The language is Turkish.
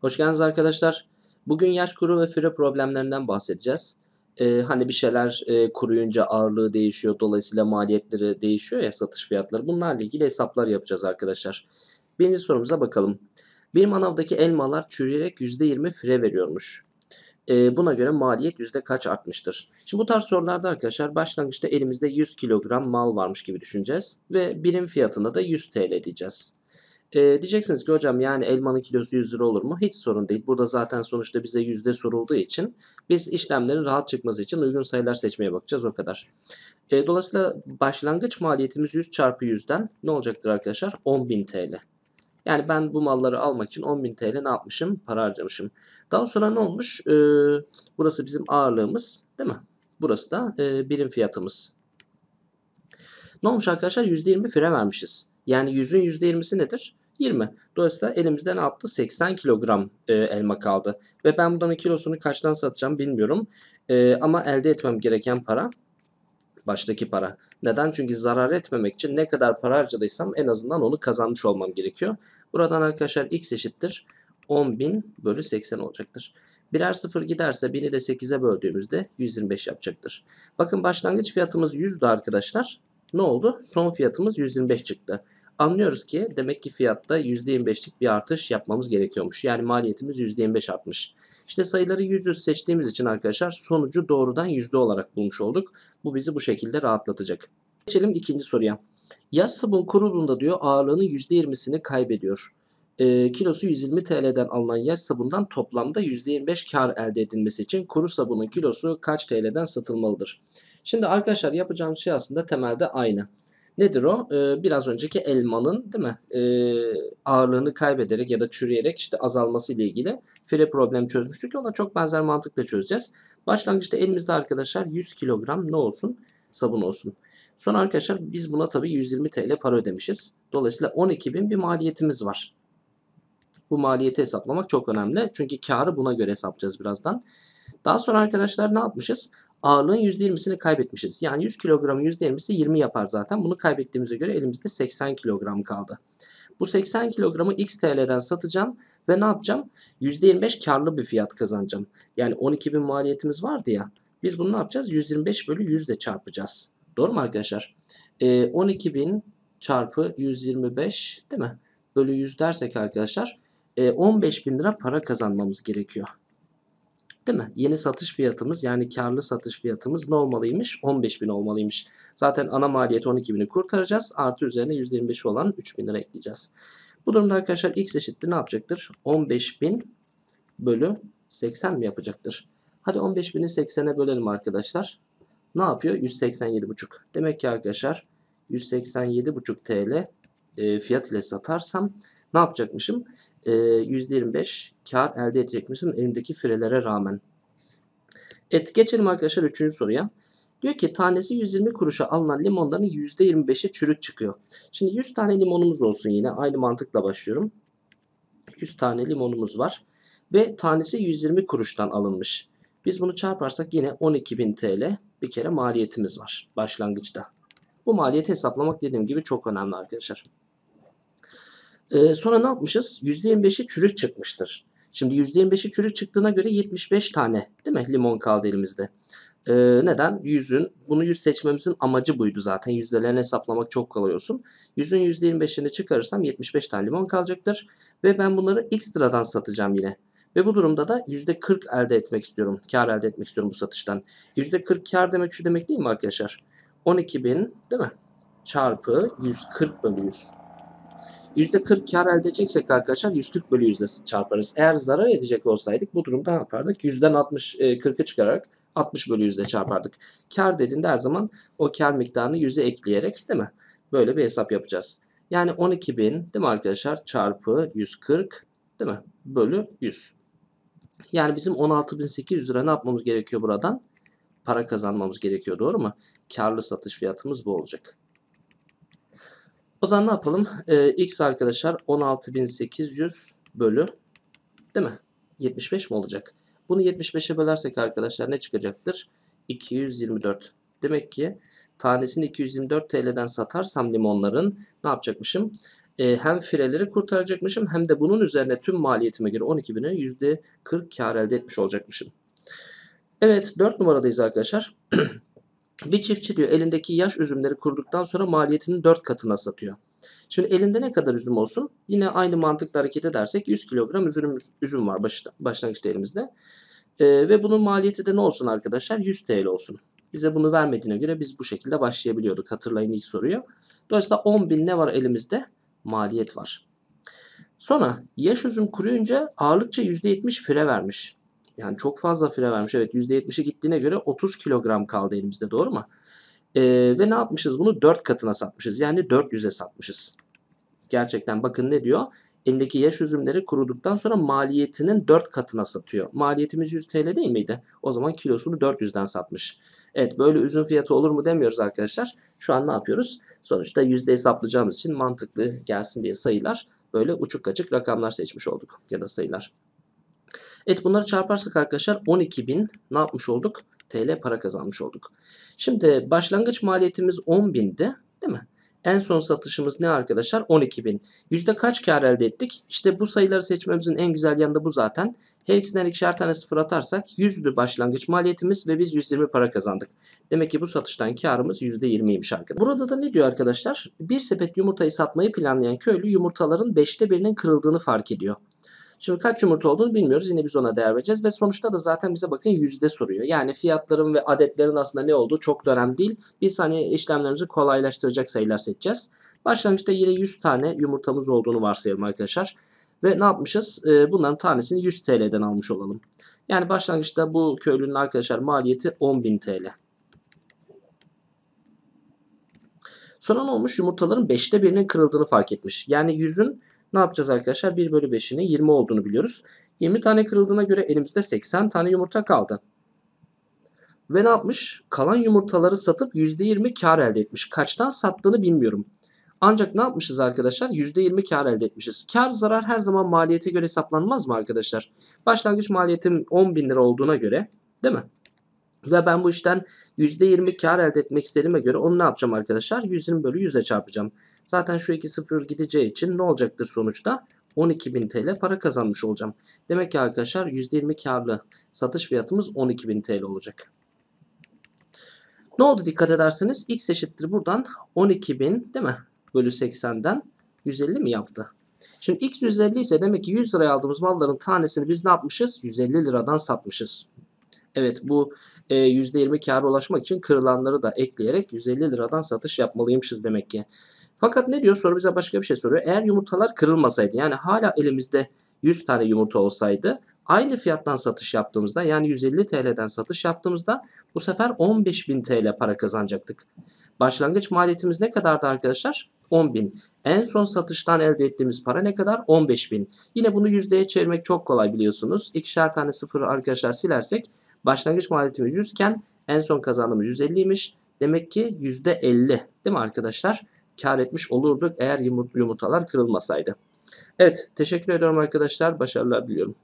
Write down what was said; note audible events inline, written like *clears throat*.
Hoş geldiniz arkadaşlar. Bugün yaş kuru ve füre problemlerinden bahsedeceğiz. Ee, hani bir şeyler e, kuruyunca ağırlığı değişiyor. Dolayısıyla maliyetleri değişiyor ya satış fiyatları. Bunlarla ilgili hesaplar yapacağız arkadaşlar. Birinci sorumuza bakalım. Bir manavdaki elmalar çürüyerek %20 füre veriyormuş. E, buna göre maliyet yüzde kaç artmıştır? Şimdi bu tarz sorularda arkadaşlar başlangıçta elimizde 100 kilogram mal varmış gibi düşüneceğiz ve birim fiyatına da 100 TL diyeceğiz. E, diyeceksiniz ki hocam yani elmanın kilosu 100 lira olur mu? Hiç sorun değil. Burada zaten sonuçta bize yüzde sorulduğu için biz işlemlerin rahat çıkması için uygun sayılar seçmeye bakacağız o kadar. E, dolayısıyla başlangıç maliyetimiz 100 çarpı 100'den ne olacaktır arkadaşlar? 10.000 TL. Yani ben bu malları almak için 10.000 TL ne yapmışım? Para harcamışım. Daha sonra ne olmuş? E, burası bizim ağırlığımız değil mi? Burası da e, birim fiyatımız. Ne olmuş arkadaşlar? %20 fire vermişiz. Yani 100'ün %20'si nedir? 20. Dolayısıyla elimizde ne yaptı? 80 kilogram e, elma kaldı. Ve ben budanın kilosunu kaçtan satacağım bilmiyorum. E, ama elde etmem gereken para baştaki para. Neden? Çünkü zarar etmemek için ne kadar para harcadıysam en azından onu kazanmış olmam gerekiyor. Buradan arkadaşlar x eşittir 10.000 bölü 80 olacaktır. Birer sıfır giderse 1'i de 8'e böldüğümüzde 125 yapacaktır. Bakın başlangıç fiyatımız 100'dü arkadaşlar. Ne oldu? Son fiyatımız 125 çıktı. Anlıyoruz ki demek ki fiyatta %25'lik bir artış yapmamız gerekiyormuş. Yani maliyetimiz %25 artmış. İşte sayıları yüz yüz seçtiğimiz için arkadaşlar sonucu doğrudan yüzde olarak bulmuş olduk. Bu bizi bu şekilde rahatlatacak. Geçelim ikinci soruya. Yaz sabun kurulunda diyor ağırlığının %20'sini kaybediyor. E, kilosu 120 TL'den alınan yaş sabundan toplamda %25 kar elde edilmesi için kuru sabunun kilosu kaç TL'den satılmalıdır? Şimdi arkadaşlar yapacağım şey aslında temelde aynı. Nedir o? Ee, biraz önceki elmanın değil mi ee, ağırlığını kaybederek ya da çürüyerek işte azalması ile ilgili fire problem çözmüştük. Ona çok benzer mantıkla çözeceğiz. Başlangıçta elimizde arkadaşlar 100 kilogram ne olsun? Sabun olsun. Sonra arkadaşlar biz buna tabii 120 TL para ödemişiz. Dolayısıyla 12 bin bir maliyetimiz var. Bu maliyeti hesaplamak çok önemli. Çünkü karı buna göre hesaplayacağız birazdan. Daha sonra arkadaşlar ne yapmışız? ağırlığın %20'sini kaybetmişiz. Yani 100 kilogramın %20'si 20 yapar zaten. Bunu kaybettiğimize göre elimizde 80 kilogram kaldı. Bu 80 kilogramı XTL'den TL'den satacağım ve ne yapacağım? %25 karlı bir fiyat kazanacağım. Yani 12 bin maliyetimiz vardı ya. Biz bunu ne yapacağız? 125 bölü 100 ile çarpacağız. Doğru mu arkadaşlar? E, ee, 12 bin çarpı 125 değil mi? Bölü 100 dersek arkadaşlar e, 15 bin lira para kazanmamız gerekiyor. Değil mi? Yeni satış fiyatımız yani karlı satış fiyatımız ne olmalıymış? 15.000 olmalıymış. Zaten ana maliyeti 12.000'i kurtaracağız. Artı üzerine %25 olan 3.000 lira ekleyeceğiz. Bu durumda arkadaşlar x eşittir ne yapacaktır? 15.000 bölü 80 mi yapacaktır? Hadi 15.000'i 80'e bölelim arkadaşlar. Ne yapıyor? 187.5. Demek ki arkadaşlar 187.5 TL e, fiyat ile satarsam ne yapacakmışım? E, ee, %25 kar elde edecekmişim elimdeki firelere rağmen. Et geçelim arkadaşlar 3. soruya. Diyor ki tanesi 120 kuruşa alınan limonların %25'i çürük çıkıyor. Şimdi 100 tane limonumuz olsun yine aynı mantıkla başlıyorum. 100 tane limonumuz var ve tanesi 120 kuruştan alınmış. Biz bunu çarparsak yine 12.000 TL bir kere maliyetimiz var başlangıçta. Bu maliyeti hesaplamak dediğim gibi çok önemli arkadaşlar. E, sonra ne yapmışız? %25'i çürük çıkmıştır. Şimdi %25'i çürük çıktığına göre 75 tane değil mi limon kaldı elimizde. Ee, neden? Yüzün, bunu yüz seçmemizin amacı buydu zaten. Yüzdelerini hesaplamak çok kolay olsun. Yüzün %25'ini çıkarırsam 75 tane limon kalacaktır. Ve ben bunları ekstradan satacağım yine. Ve bu durumda da %40 elde etmek istiyorum. Kar elde etmek istiyorum bu satıştan. %40 kar demek şu demek değil mi arkadaşlar? 12.000 değil mi? Çarpı 140 bölü 100. %40 kar elde edeceksek arkadaşlar 140 bölü yüzde çarparız. Eğer zarar edecek olsaydık bu durumda ne yapardık? 60, e, 40'ı çıkararak 60 bölü yüzde çarpardık. Kar dediğinde her zaman o kar miktarını yüze ekleyerek değil mi? Böyle bir hesap yapacağız. Yani 12 bin değil mi arkadaşlar? Çarpı 140 değil mi? Bölü 100. Yani bizim 16.800 lira ne yapmamız gerekiyor buradan? Para kazanmamız gerekiyor doğru mu? Karlı satış fiyatımız bu olacak. O zaman ne yapalım? Ee, x arkadaşlar 16.800 bölü değil mi? 75 mi olacak? Bunu 75'e bölersek arkadaşlar ne çıkacaktır? 224. Demek ki tanesini 224 TL'den satarsam limonların ne yapacakmışım? Ee, hem fireleri kurtaracakmışım hem de bunun üzerine tüm maliyetime göre 12.000'e %40 kar elde etmiş olacakmışım. Evet 4 numaradayız arkadaşlar. *clears throat* Bir çiftçi diyor elindeki yaş üzümleri kurduktan sonra maliyetinin 4 katına satıyor. Şimdi elinde ne kadar üzüm olsun? Yine aynı mantıkla hareket edersek 100 kilogram üzüm, üzüm var başta, başlangıçta elimizde. Ee, ve bunun maliyeti de ne olsun arkadaşlar? 100 TL olsun. Bize bunu vermediğine göre biz bu şekilde başlayabiliyorduk. Hatırlayın ilk soruyu. Dolayısıyla 10 bin ne var elimizde? Maliyet var. Sonra yaş üzüm kuruyunca ağırlıkça %70 fire vermiş. Yani çok fazla fire vermiş. Evet %70'i gittiğine göre 30 kilogram kaldı elimizde doğru mu? Ee, ve ne yapmışız? Bunu 4 katına satmışız. Yani 400'e satmışız. Gerçekten bakın ne diyor? Elindeki yaş üzümleri kuruduktan sonra maliyetinin 4 katına satıyor. Maliyetimiz 100 TL değil miydi? O zaman kilosunu 400'den satmış. Evet böyle üzüm fiyatı olur mu demiyoruz arkadaşlar. Şu an ne yapıyoruz? Sonuçta yüzde hesaplayacağımız için mantıklı gelsin diye sayılar böyle uçuk kaçık rakamlar seçmiş olduk ya da sayılar. Evet bunları çarparsak arkadaşlar 12.000 ne yapmış olduk? TL para kazanmış olduk. Şimdi başlangıç maliyetimiz 10.000'di değil mi? En son satışımız ne arkadaşlar? 12.000. Yüzde kaç kar elde ettik? İşte bu sayıları seçmemizin en güzel yanı da bu zaten. Her ikisinden ikişer tane sıfır atarsak 100'lü başlangıç maliyetimiz ve biz 120 para kazandık. Demek ki bu satıştan karımız %20'ymiş arkadaşlar. Burada da ne diyor arkadaşlar? Bir sepet yumurtayı satmayı planlayan köylü yumurtaların 5'te birinin kırıldığını fark ediyor. Şimdi kaç yumurta olduğunu bilmiyoruz. Yine biz ona değer vereceğiz ve sonuçta da zaten bize bakın yüzde soruyor. Yani fiyatların ve adetlerin aslında ne olduğu çok da önemli değil. Biz hani işlemlerimizi kolaylaştıracak sayılar seçeceğiz. Başlangıçta yine 100 tane yumurtamız olduğunu varsayalım arkadaşlar. Ve ne yapmışız? Ee, bunların tanesini 100 TL'den almış olalım. Yani başlangıçta bu köylünün arkadaşlar maliyeti 10.000 TL. Sonra ne olmuş? Yumurtaların 5'te birinin kırıldığını fark etmiş. Yani 100'ün ne yapacağız arkadaşlar? 1 bölü 5'inin 20 olduğunu biliyoruz. 20 tane kırıldığına göre elimizde 80 tane yumurta kaldı. Ve ne yapmış? Kalan yumurtaları satıp %20 kar elde etmiş. Kaçtan sattığını bilmiyorum. Ancak ne yapmışız arkadaşlar? %20 kar elde etmişiz. Kar zarar her zaman maliyete göre hesaplanmaz mı arkadaşlar? Başlangıç maliyetim 10 bin lira olduğuna göre değil mi? Ve ben bu işten %20 kar elde etmek istediğime göre onu ne yapacağım arkadaşlar? 120 bölü 100'e çarpacağım. Zaten şu iki sıfır gideceği için ne olacaktır sonuçta? 12.000 TL para kazanmış olacağım. Demek ki arkadaşlar %20 karlı satış fiyatımız 12.000 TL olacak. Ne oldu dikkat ederseniz x eşittir buradan 12.000 değil mi? Bölü 80'den 150 mi yaptı? Şimdi x 150 ise demek ki 100 liraya aldığımız malların tanesini biz ne yapmışız? 150 liradan satmışız. Evet bu e, %20 kâra ulaşmak için kırılanları da ekleyerek 150 liradan satış yapmalıymışız demek ki. Fakat ne diyor? Soru bize başka bir şey soruyor. Eğer yumurtalar kırılmasaydı yani hala elimizde 100 tane yumurta olsaydı aynı fiyattan satış yaptığımızda yani 150 TL'den satış yaptığımızda bu sefer 15.000 TL para kazanacaktık. Başlangıç maliyetimiz ne kadardı arkadaşlar? 10.000. En son satıştan elde ettiğimiz para ne kadar? 15.000. Yine bunu yüzdeye çevirmek çok kolay biliyorsunuz. İkişer tane sıfır arkadaşlar silersek başlangıç maliyetimiz 100 iken en son kazandığımız 150'ymiş. Demek ki %50 değil mi arkadaşlar? kar etmiş olurduk eğer yumurtalar kırılmasaydı. Evet teşekkür ediyorum arkadaşlar. Başarılar diliyorum.